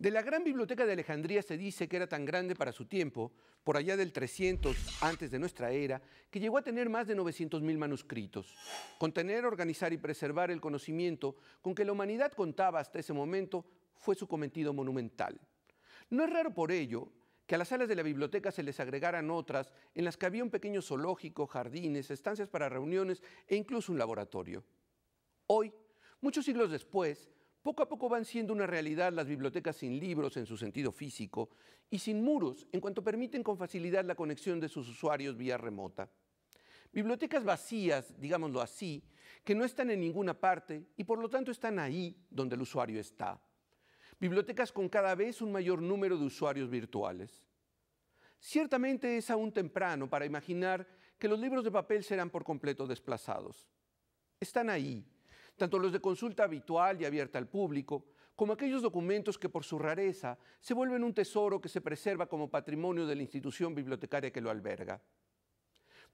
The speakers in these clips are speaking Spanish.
De la gran biblioteca de Alejandría se dice que era tan grande para su tiempo, por allá del 300 antes de nuestra era, que llegó a tener más de 900.000 manuscritos. Contener, organizar y preservar el conocimiento con que la humanidad contaba hasta ese momento fue su cometido monumental. No es raro por ello que a las salas de la biblioteca se les agregaran otras en las que había un pequeño zoológico, jardines, estancias para reuniones e incluso un laboratorio. Hoy, muchos siglos después, poco a poco van siendo una realidad las bibliotecas sin libros en su sentido físico y sin muros en cuanto permiten con facilidad la conexión de sus usuarios vía remota. Bibliotecas vacías, digámoslo así, que no están en ninguna parte y por lo tanto están ahí donde el usuario está. Bibliotecas con cada vez un mayor número de usuarios virtuales. Ciertamente es aún temprano para imaginar que los libros de papel serán por completo desplazados. Están ahí, tanto los de consulta habitual y abierta al público, como aquellos documentos que por su rareza se vuelven un tesoro que se preserva como patrimonio de la institución bibliotecaria que lo alberga.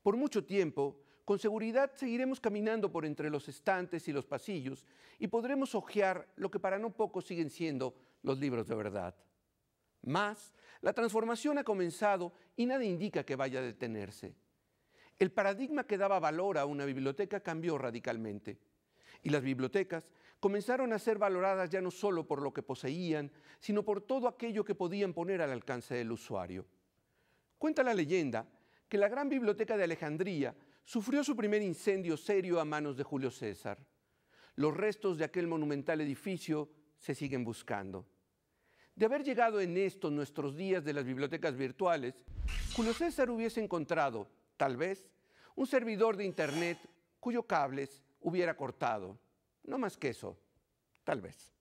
Por mucho tiempo, con seguridad seguiremos caminando por entre los estantes y los pasillos y podremos hojear lo que para no poco siguen siendo los libros de verdad. Más, la transformación ha comenzado y nada indica que vaya a detenerse. El paradigma que daba valor a una biblioteca cambió radicalmente y las bibliotecas comenzaron a ser valoradas ya no solo por lo que poseían, sino por todo aquello que podían poner al alcance del usuario. Cuenta la leyenda que la gran biblioteca de Alejandría sufrió su primer incendio serio a manos de Julio César. Los restos de aquel monumental edificio se siguen buscando. De haber llegado en estos nuestros días de las bibliotecas virtuales, Julio César hubiese encontrado, tal vez, un servidor de Internet cuyo cables hubiera cortado. No más que eso, tal vez.